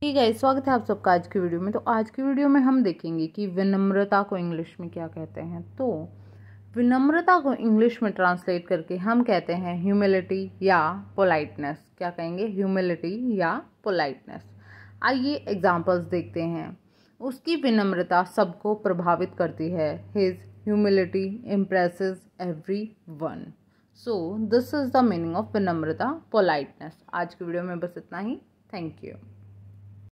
ठीक है स्वागत है आप सबका आज की वीडियो में तो आज की वीडियो में हम देखेंगे कि विनम्रता को इंग्लिश में क्या कहते हैं तो विनम्रता को इंग्लिश में ट्रांसलेट करके हम कहते हैं ह्यूमिलिटी या पोलाइटनेस क्या कहेंगे ह्यूमिलिटी या पोलाइटनेस आइए एग्जाम्पल्स देखते हैं उसकी विनम्रता सबको प्रभावित करती है his humility impresses everyone so this is the meaning of विनम्रता पोलाइटनेस आज की वीडियो में बस इतना ही थैंक यू